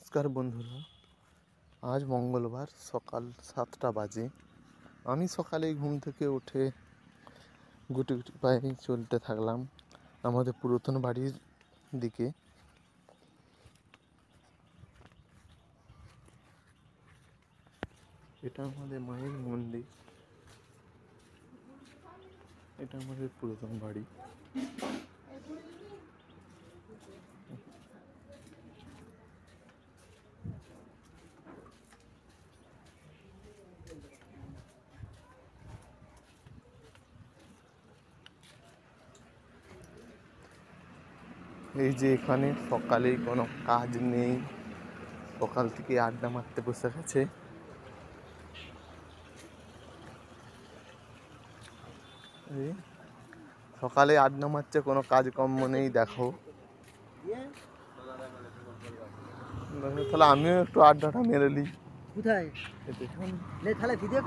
নমস্কার বন্ধুরা আজ মঙ্গলবার সকাল সাতটা বাজে আমি সকালে ঘুম থেকে উঠে গুটি গুটি পায়ে চলতে থাকলাম আমাদের পুরাতন বাড়ির দিকে এটা আমাদের মায়ের মন্দির এটা আমাদের পুরাতন বাড়ি এই যে এখানে সকালে কোনো কাজ নেই সকাল থেকে আড্ডা মারতে বসে গেছে সকালে আড্ডা মারছে কোনো কাজকর্ম নেই দেখো তাহলে আমিও একটু আড্ডাটা মেরে নিই কোথায় তাহলে ভিডিও